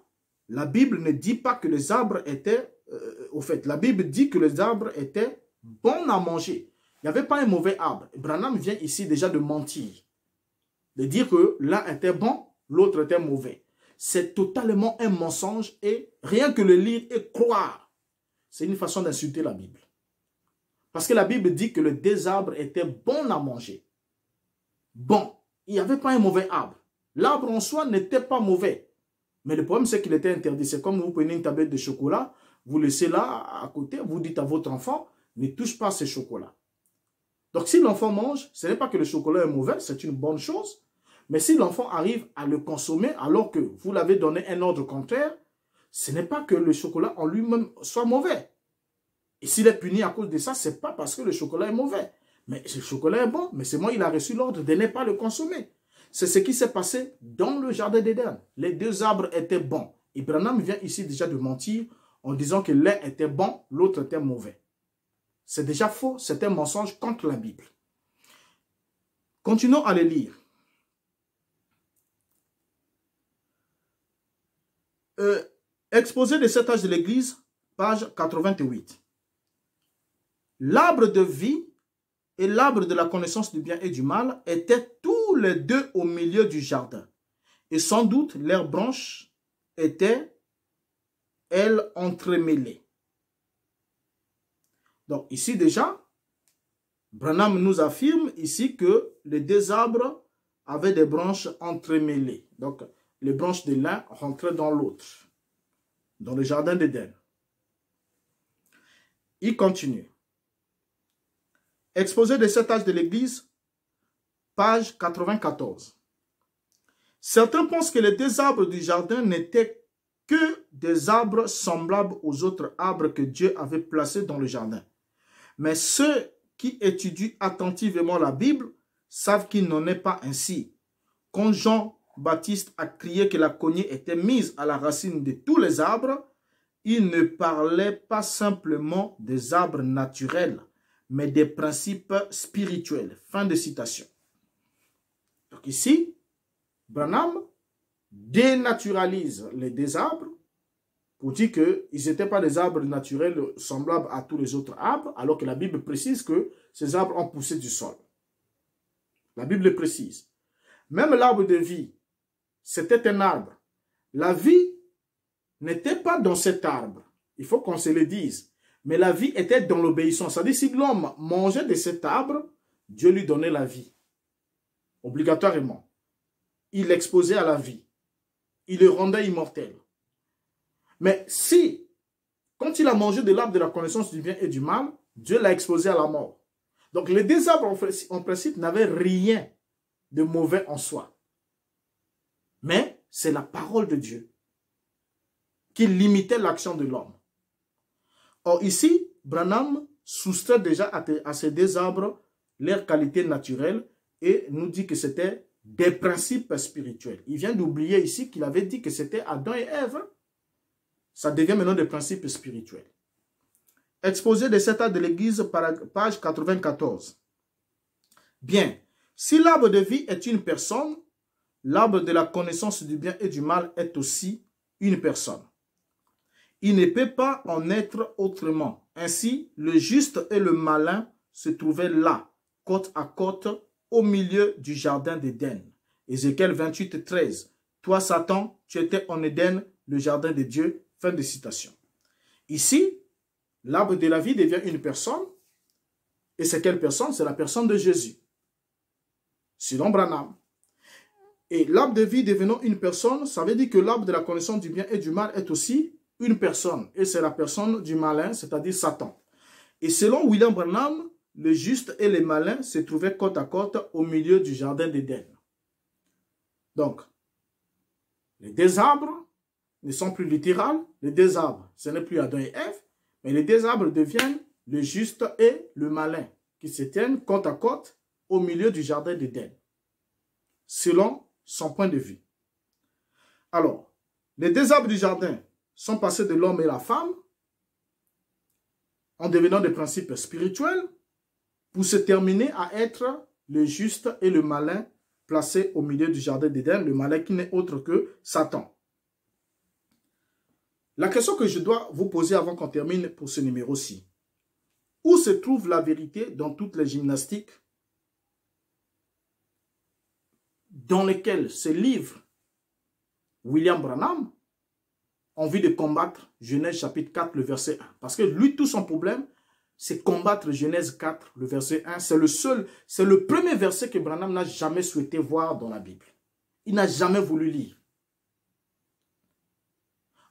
Speaker 1: la Bible ne dit pas que les arbres étaient... Euh, au fait, la Bible dit que les arbres étaient bons à manger. Il n'y avait pas un mauvais arbre. Branham vient ici déjà de mentir. De dire que l'un était bon, l'autre était mauvais. C'est totalement un mensonge et rien que le lire et croire, c'est une façon d'insulter la Bible. Parce que la Bible dit que les deux arbres étaient bons à manger. Bon, il n'y avait pas un mauvais arbre. L'arbre en soi n'était pas mauvais. Mais le problème, c'est qu'il était interdit. C'est comme vous prenez une tablette de chocolat, vous laissez là à côté, vous dites à votre enfant, ne touche pas ce chocolat. Donc si l'enfant mange, ce n'est pas que le chocolat est mauvais, c'est une bonne chose. Mais si l'enfant arrive à le consommer alors que vous l'avez donné un ordre contraire, ce n'est pas que le chocolat en lui-même soit mauvais. Et s'il est puni à cause de ça, c'est pas parce que le chocolat est mauvais mais ce chocolat est bon, mais c'est moi, il a reçu l'ordre de ne pas le consommer. C'est ce qui s'est passé dans le jardin d'Éden. Les deux arbres étaient bons. Ibrahim vient ici déjà de mentir en disant que l'un était bon, l'autre était mauvais. C'est déjà faux, c'est un mensonge contre la Bible. Continuons à le lire. Euh, exposé de cet âge de l'Église, page 88. L'arbre de vie et l'arbre de la connaissance du bien et du mal était tous les deux au milieu du jardin. Et sans doute leurs branches étaient, elles, entremêlées. Donc ici déjà, Branham nous affirme ici que les deux arbres avaient des branches entremêlées. Donc les branches de l'un rentraient dans l'autre, dans le jardin d'Éden. Il continue. Exposé de cet âge de l'Église, page 94. Certains pensent que les deux arbres du jardin n'étaient que des arbres semblables aux autres arbres que Dieu avait placés dans le jardin. Mais ceux qui étudient attentivement la Bible savent qu'il n'en est pas ainsi. Quand Jean-Baptiste a crié que la cognée était mise à la racine de tous les arbres, il ne parlait pas simplement des arbres naturels, mais des principes spirituels. Fin de citation. Donc ici, Branham dénaturalise les deux arbres pour dire qu'ils n'étaient pas des arbres naturels semblables à tous les autres arbres, alors que la Bible précise que ces arbres ont poussé du sol. La Bible précise. Même l'arbre de vie, c'était un arbre. La vie n'était pas dans cet arbre. Il faut qu'on se le dise. Mais la vie était dans l'obéissance. C'est-à-dire, si l'homme mangeait de cet arbre, Dieu lui donnait la vie. Obligatoirement. Il l'exposait à la vie. Il le rendait immortel. Mais si, quand il a mangé de l'arbre de la connaissance du bien et du mal, Dieu l'a exposé à la mort. Donc les deux arbres, en principe, n'avaient rien de mauvais en soi. Mais c'est la parole de Dieu qui limitait l'action de l'homme. Or ici, Branham soustrait déjà à, ces deux arbres leur qualité naturelle et nous dit que c'était des principes spirituels. Il vient d'oublier ici qu'il avait dit que c'était Adam et Ève. Ça devient maintenant des principes spirituels. Exposé de cet art de l'Église, page 94. Bien, si l'arbre de vie est une personne, l'arbre de la connaissance du bien et du mal est aussi une personne. Il ne peut pas en être autrement. Ainsi, le juste et le malin se trouvaient là, côte à côte, au milieu du jardin d'Éden. Ézéchiel 28, 13. Toi, Satan, tu étais en Éden, le jardin de Dieu. Fin de citation. Ici, l'arbre de la vie devient une personne. Et c'est quelle personne C'est la personne de Jésus. Selon Branham. Et l'arbre de vie devenant une personne, ça veut dire que l'arbre de la connaissance du bien et du mal est aussi une personne, et c'est la personne du malin, c'est-à-dire Satan. Et selon William Branham, le juste et le malin se trouvaient côte à côte au milieu du jardin d'Éden. Donc, les deux arbres ne sont plus littérales, les deux arbres, ce n'est plus Adam et Ève, mais les deux arbres deviennent le juste et le malin, qui se tiennent côte à côte au milieu du jardin d'Éden, selon son point de vue. Alors, les deux arbres du jardin sont passés de l'homme et la femme en devenant des principes spirituels pour se terminer à être le juste et le malin placé au milieu du jardin d'Éden, le malin qui n'est autre que Satan. La question que je dois vous poser avant qu'on termine pour ce numéro-ci, où se trouve la vérité dans toutes les gymnastiques dans lesquelles se livre William Branham envie de combattre, Genèse chapitre 4, le verset 1. Parce que lui, tout son problème, c'est combattre Genèse 4, le verset 1. C'est le seul, c'est le premier verset que Branham n'a jamais souhaité voir dans la Bible. Il n'a jamais voulu lire.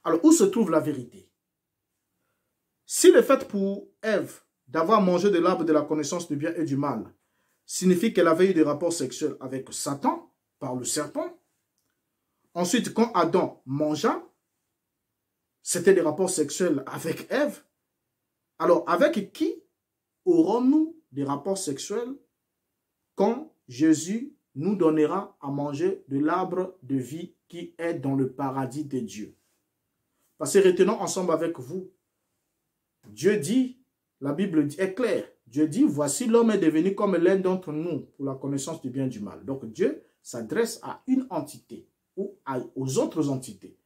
Speaker 1: Alors, où se trouve la vérité Si le fait pour Ève d'avoir mangé de l'arbre de la connaissance du bien et du mal signifie qu'elle avait eu des rapports sexuels avec Satan par le serpent, ensuite quand Adam mangea, c'était des rapports sexuels avec Ève. Alors, avec qui aurons-nous des rapports sexuels quand Jésus nous donnera à manger de l'arbre de vie qui est dans le paradis de Dieu Parce que retenons ensemble avec vous, Dieu dit, la Bible est claire, Dieu dit, voici l'homme est devenu comme l'un d'entre nous pour la connaissance du bien et du mal. Donc Dieu s'adresse à une entité ou aux autres entités.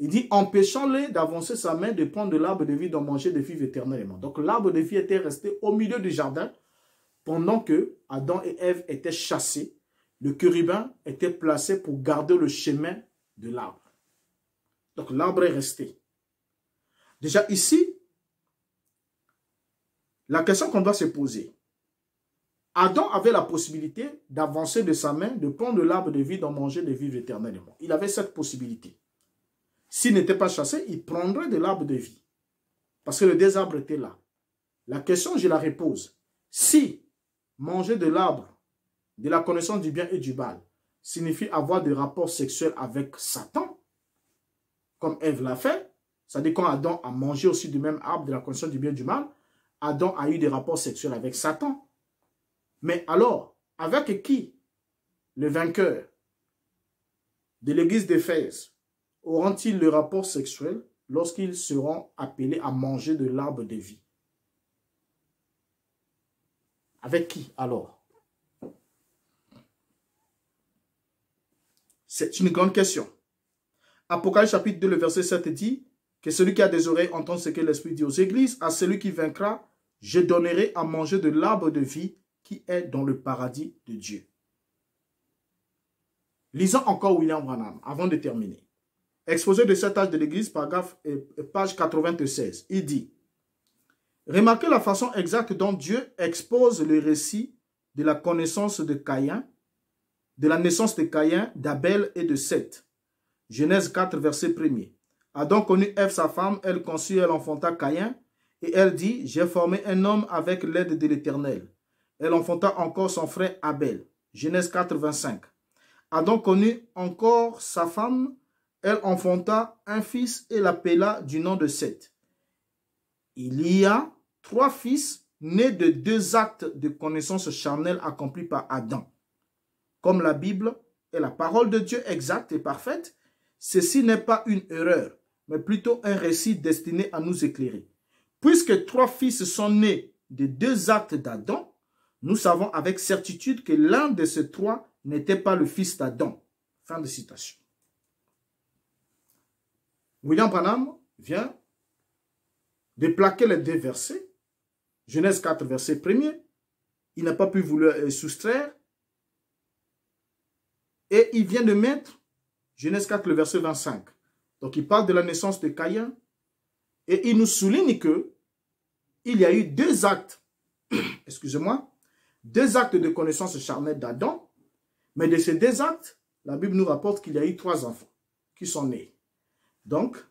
Speaker 1: Il dit, empêchant-les d'avancer sa main, de prendre de l'arbre de vie, d'en manger, de vivre éternellement. Donc l'arbre de vie était resté au milieu du jardin pendant que Adam et Ève étaient chassés. Le chérubin était placé pour garder le chemin de l'arbre. Donc l'arbre est resté. Déjà ici, la question qu'on doit se poser, Adam avait la possibilité d'avancer de sa main, de prendre l'arbre de vie, d'en manger, de vivre éternellement. Il avait cette possibilité. S'il n'était pas chassé, il prendrait de l'arbre de vie. Parce que le désarbre était là. La question, je la repose. Si manger de l'arbre de la connaissance du bien et du mal signifie avoir des rapports sexuels avec Satan, comme Ève l'a fait, c'est-à-dire quand Adam a mangé aussi du même arbre de la connaissance du bien et du mal, Adam a eu des rapports sexuels avec Satan. Mais alors, avec qui le vainqueur de l'église d'Éphèse auront-ils le rapport sexuel lorsqu'ils seront appelés à manger de l'arbre de vie Avec qui alors C'est une grande question. Apocalypse chapitre 2, le verset 7 dit que celui qui a des oreilles entend ce que l'Esprit dit aux églises. À celui qui vaincra, je donnerai à manger de l'arbre de vie qui est dans le paradis de Dieu. Lisons encore William Branham avant de terminer. Exposé de cet âge de l'Église, paragraphe page 96. Il dit Remarquez la façon exacte dont Dieu expose le récit de la connaissance de Caïn, de la naissance de Caïn, d'Abel et de Seth. Genèse 4, verset 1er. Adam connut Ève, sa femme, elle conçut, elle enfanta Caïn, et elle dit J'ai formé un homme avec l'aide de l'Éternel. Elle enfanta encore son frère Abel. Genèse 4, 25. Adam connut encore sa femme, elle enfanta un fils et l'appela du nom de Seth. Il y a trois fils nés de deux actes de connaissance charnelle accomplis par Adam. Comme la Bible est la parole de Dieu exacte et parfaite, ceci n'est pas une erreur, mais plutôt un récit destiné à nous éclairer. Puisque trois fils sont nés de deux actes d'Adam, nous savons avec certitude que l'un de ces trois n'était pas le fils d'Adam. Fin de citation. William Branham vient de plaquer les deux versets. Genèse 4, verset 1er. Il n'a pas pu vouloir euh, soustraire. Et il vient de mettre Genèse 4, le verset 25. Donc il parle de la naissance de Caïn. Et il nous souligne que il y a eu deux actes, excusez-moi, deux actes de connaissance charnelle d'Adam. Mais de ces deux actes, la Bible nous rapporte qu'il y a eu trois enfants qui sont nés. Donc,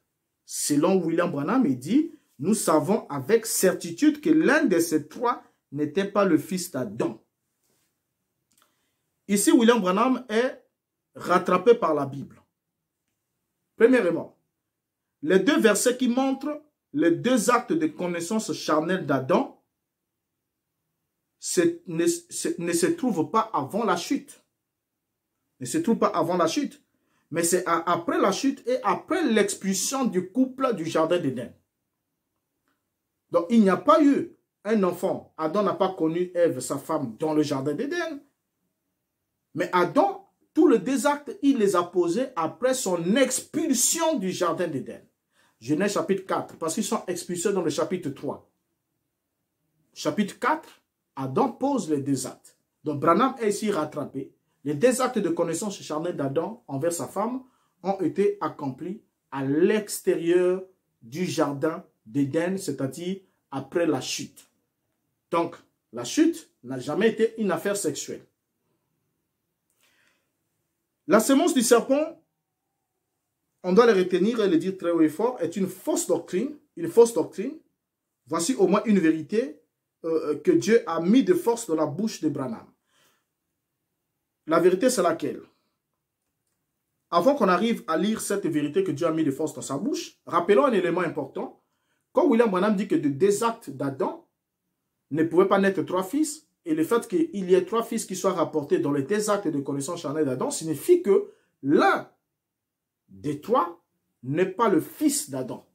Speaker 1: selon William Branham, il dit, nous savons avec certitude que l'un de ces trois n'était pas le fils d'Adam. Ici, William Branham est rattrapé par la Bible. Premièrement, les deux versets qui montrent les deux actes de connaissance charnelle d'Adam ne, se trouvent pas avant la chute. Ne se trouvent pas avant la chute. Mais c'est après la chute et après l'expulsion du couple du jardin d'Éden. Donc il n'y a pas eu un enfant. Adam n'a pas connu Ève, sa femme, dans le jardin d'Éden. Mais Adam, tous les désactes, il les a posés après son expulsion du jardin d'Éden. Genèse chapitre 4, parce qu'ils sont expulsés dans le chapitre 3. Chapitre 4, Adam pose les désactes. Donc Branham est ici rattrapé les deux actes de connaissance charnelle d'Adam envers sa femme ont été accomplis à l'extérieur du jardin d'Éden, c'est-à-dire après la chute. Donc, la chute n'a jamais été une affaire sexuelle. La semence du serpent, on doit la retenir et le dire très haut et fort, est une fausse doctrine. Une fausse doctrine. Voici au moins une vérité euh, que Dieu a mis de force dans la bouche de Branham. La vérité, c'est laquelle Avant qu'on arrive à lire cette vérité que Dieu a mis de force dans sa bouche, rappelons un élément important. Quand William Branham dit que de deux actes d'Adam ne pouvaient pas naître trois fils, et le fait qu'il y ait trois fils qui soient rapportés dans les deux actes de connaissance charnelle d'Adam signifie que l'un des trois n'est pas le fils d'Adam.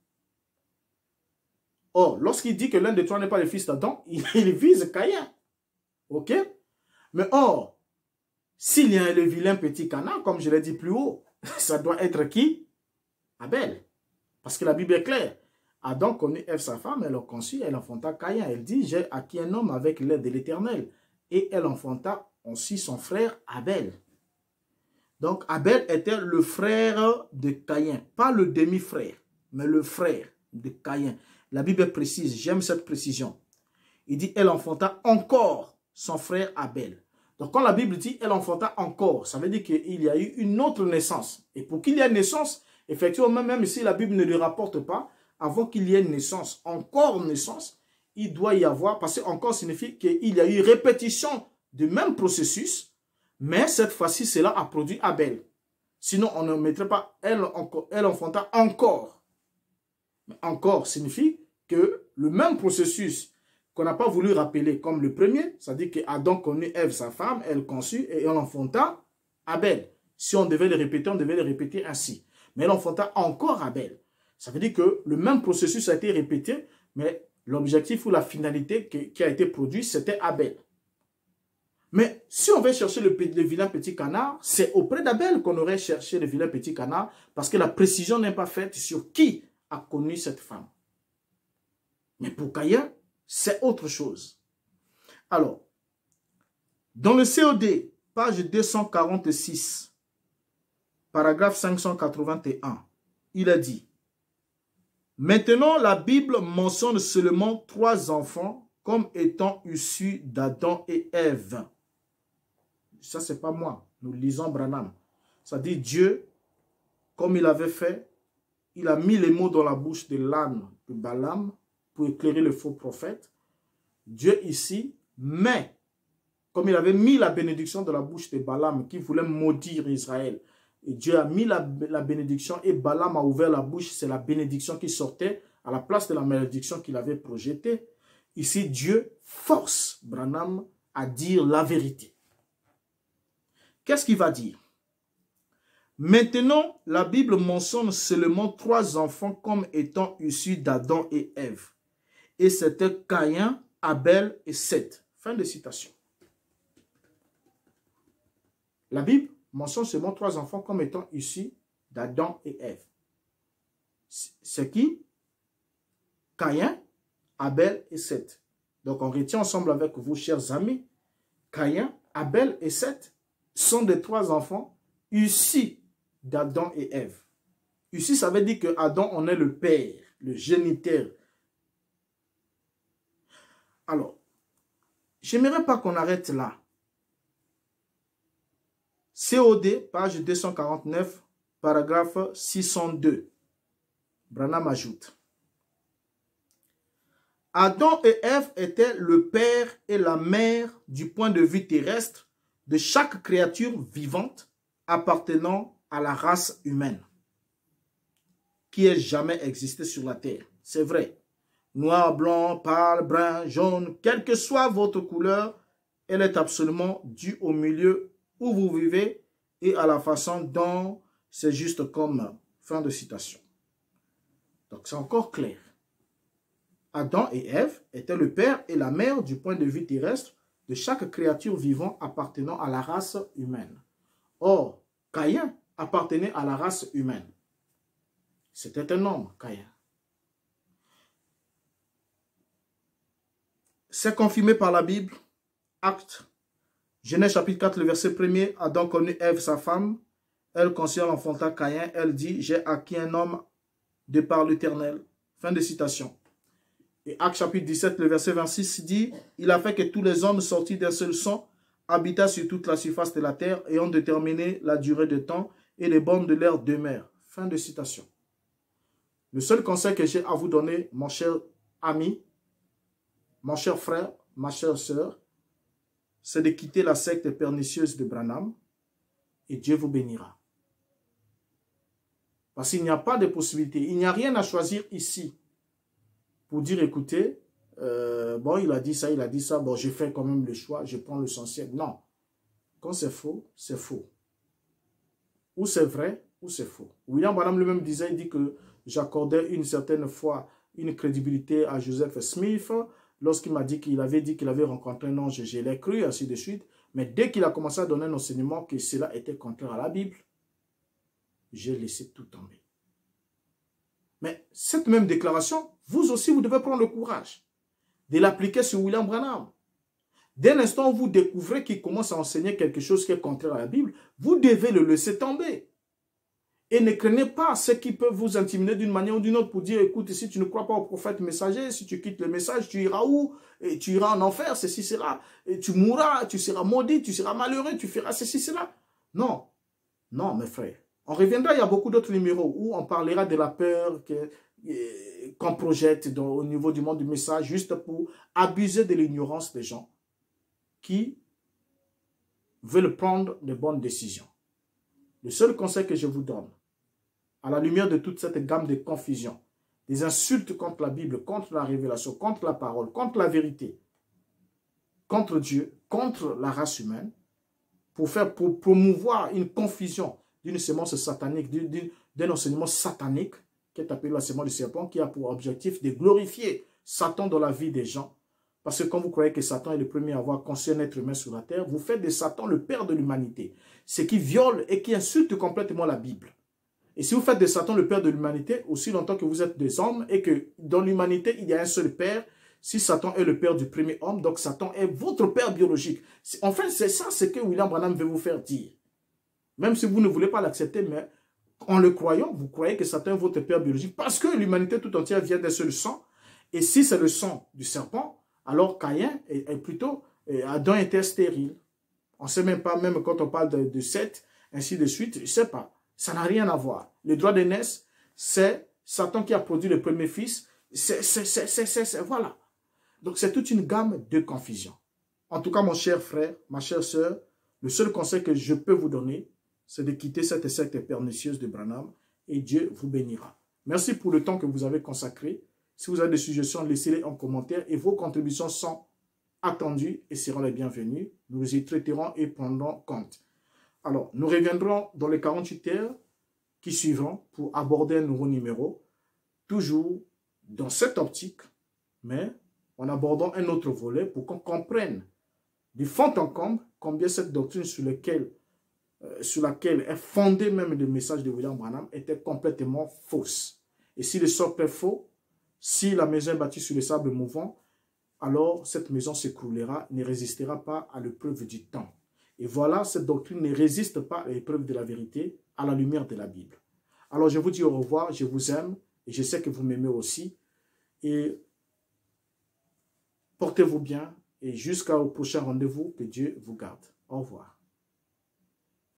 Speaker 1: Or, lorsqu'il dit que l'un des trois n'est pas le fils d'Adam, il, vise Caïn. OK Mais or, s'il y a le vilain petit canard, comme je l'ai dit plus haut, ça doit être qui Abel. Parce que la Bible est claire. Adam connut Ève, sa femme, elle a conçu, elle enfanta Caïn. Elle dit, j'ai acquis un homme avec l'aide de l'Éternel. Et elle enfanta aussi son frère Abel. Donc Abel était le frère de Caïn, pas le demi-frère, mais le frère de Caïn. La Bible précise, j'aime cette précision. Il dit, elle enfanta encore son frère Abel. Donc quand la Bible dit « elle enfanta encore », ça veut dire qu'il y a eu une autre naissance. Et pour qu'il y ait naissance, effectivement, même si la Bible ne le rapporte pas, avant qu'il y ait une naissance, encore naissance, il doit y avoir, parce que encore signifie qu'il y a eu répétition du même processus, mais cette fois-ci, cela a produit Abel. Sinon, on ne mettrait pas elle, encore, elle enfanta encore. encore signifie que le même processus qu'on n'a pas voulu rappeler comme le premier, c'est-à-dire Adam connut Ève, sa femme, elle conçut et elle enfanta Abel. Si on devait le répéter, on devait le répéter ainsi. Mais elle enfanta encore Abel. Ça veut dire que le même processus a été répété, mais l'objectif ou la finalité qui a été produit, c'était Abel. Mais si on veut chercher le, vilain petit canard, c'est auprès d'Abel qu'on aurait cherché le vilain petit canard, parce que la précision n'est pas faite sur qui a connu cette femme. Mais pour Caïn, c'est autre chose. Alors, dans le COD, page 246, paragraphe 581, il a dit « Maintenant, la Bible mentionne seulement trois enfants comme étant issus d'Adam et Ève. » Ça, c'est pas moi. Nous lisons Branham. Ça dit Dieu, comme il avait fait, il a mis les mots dans la bouche de l'âne de Balaam pour éclairer le faux prophète, Dieu ici met, comme il avait mis la bénédiction de la bouche de Balaam qui voulait maudire Israël, Dieu a mis la, bénédiction et Balaam a ouvert la bouche, c'est la bénédiction qui sortait à la place de la malédiction qu'il avait projetée. Ici, Dieu force Branham à dire la vérité. Qu'est-ce qu'il va dire Maintenant, la Bible mentionne seulement trois enfants comme étant issus d'Adam et Ève et c'était Caïn, Abel et Seth. Fin de citation. La Bible mentionne seulement trois enfants comme étant issus d'Adam et Ève. C'est qui Caïn, Abel et Seth. Donc on retient ensemble avec vous, chers amis, Caïn, Abel et Seth sont des trois enfants issus d'Adam et Ève. Ici, ça veut dire que Adam en est le père, le géniteur, alors, j'aimerais pas qu'on arrête là. COD, page 249, paragraphe 602. Branham ajoute. Adam et Ève étaient le père et la mère du point de vue terrestre de chaque créature vivante appartenant à la race humaine qui ait jamais existé sur la terre. C'est vrai noir, blanc, pâle, brun, jaune, quelle que soit votre couleur, elle est absolument due au milieu où vous vivez et à la façon dont c'est juste comme Fin de citation. Donc c'est encore clair. Adam et Ève étaient le père et la mère du point de vue terrestre de chaque créature vivant appartenant à la race humaine. Or, Caïn appartenait à la race humaine. C'était un homme, Caïn. C'est confirmé par la Bible. Acte. Genèse chapitre 4, le verset 1er a donc connu Ève, sa femme. Elle conçut, à Caïn. Elle dit, j'ai acquis un homme de par l'Éternel. Fin de citation. Et Acte chapitre 17, le verset 26 dit, il a fait que tous les hommes sortis d'un seul sang habita sur toute la surface de la terre et ont déterminé la durée de temps et les bornes de de mer. Fin de citation. Le seul conseil que j'ai à vous donner, mon cher ami, mon cher frère, ma chère sœur, c'est de quitter la secte pernicieuse de Branham et Dieu vous bénira. Parce qu'il n'y a pas de possibilité. Il n'y a rien à choisir ici pour dire, écoutez, euh, bon, il a dit ça, il a dit ça, bon, j'ai fait quand même le choix, je prends le l'essentiel. Non. Quand c'est faux, c'est faux. Ou c'est vrai, ou c'est faux. William Branham lui-même disait, il dit que j'accordais une certaine fois une crédibilité à Joseph Smith, lorsqu'il m'a dit qu'il avait dit qu'il avait rencontré un ange, je l'ai cru, ainsi de suite. Mais dès qu'il a commencé à donner un enseignement que cela était contraire à la Bible, j'ai laissé tout tomber. Mais cette même déclaration, vous aussi, vous devez prendre le courage de l'appliquer sur William Branham. Dès l'instant où vous découvrez qu'il commence à enseigner quelque chose qui est contraire à la Bible, vous devez le laisser tomber. Et ne craignez pas ceux qui peuvent vous intimider d'une manière ou d'une autre pour dire, écoute, si tu ne crois pas au prophète messager, si tu quittes le message, tu iras où tu iras en enfer, ceci, cela. Et tu mourras, tu seras maudit, tu seras malheureux, tu feras ceci, cela. Non. Non, mes frères. On reviendra, il y a beaucoup d'autres numéros où on parlera de la peur euh, qu'on projette au niveau du monde du message juste pour abuser de l'ignorance des gens qui veulent prendre de bonnes décisions. Le seul conseil que je vous donne, à la lumière de toute cette gamme de confusion, des insultes contre la Bible, contre la révélation, contre la parole, contre la vérité, contre Dieu, contre la race humaine, pour faire pour promouvoir une confusion d'une semence satanique, d'un enseignement satanique, qui est appelé la semence du serpent, qui a pour objectif de glorifier Satan dans la vie des gens. Parce que quand vous croyez que Satan est le premier à avoir conçu un être humain sur la terre, vous faites de Satan le père de l'humanité, ce qui viole et qui insulte complètement la Bible. Et si vous faites de Satan le père de l'humanité, aussi longtemps que vous êtes des hommes et que dans l'humanité, il y a un seul père, si Satan est le père du premier homme, donc Satan est votre père biologique. En fait, c'est ça ce que William Branham veut vous faire dire. Même si vous ne voulez pas l'accepter, mais en le croyant, vous croyez que Satan est votre père biologique parce que l'humanité tout entière vient d'un seul sang. Et si c'est le sang du serpent, alors Caïn est, plutôt, Adam était stérile. On ne sait même pas, même quand on parle de, de Seth, ainsi de suite, je ne sais pas. Ça n'a rien à voir. Le droit d'aînesse, c'est Satan qui a produit le premier fils. C'est, c'est, c'est, c'est, voilà. Donc, c'est toute une gamme de confusion. En tout cas, mon cher frère, ma chère sœur, le seul conseil que je peux vous donner, c'est de quitter cette secte pernicieuse de Branham et Dieu vous bénira. Merci pour le temps que vous avez consacré. Si vous avez des suggestions, laissez-les en commentaire et vos contributions sont attendues et seront les bienvenues. Nous y traiterons et prendrons compte. Alors, nous reviendrons dans les 48 heures qui suivront pour aborder un nouveau numéro, toujours dans cette optique, mais en abordant un autre volet pour qu'on comprenne du fond en comble combien cette doctrine sur laquelle, euh, sur laquelle est fondée même le message de William Branham était complètement fausse. Et si le socle est faux, si la maison est bâtie sur le sable mouvant, alors cette maison s'écroulera, ne résistera pas à l'épreuve du temps. Et voilà, cette doctrine ne résiste pas à l'épreuve de la vérité à la lumière de la Bible. Alors je vous dis au revoir, je vous aime et je sais que vous m'aimez aussi. Et portez-vous bien et jusqu'au prochain rendez-vous, que Dieu vous garde. Au revoir.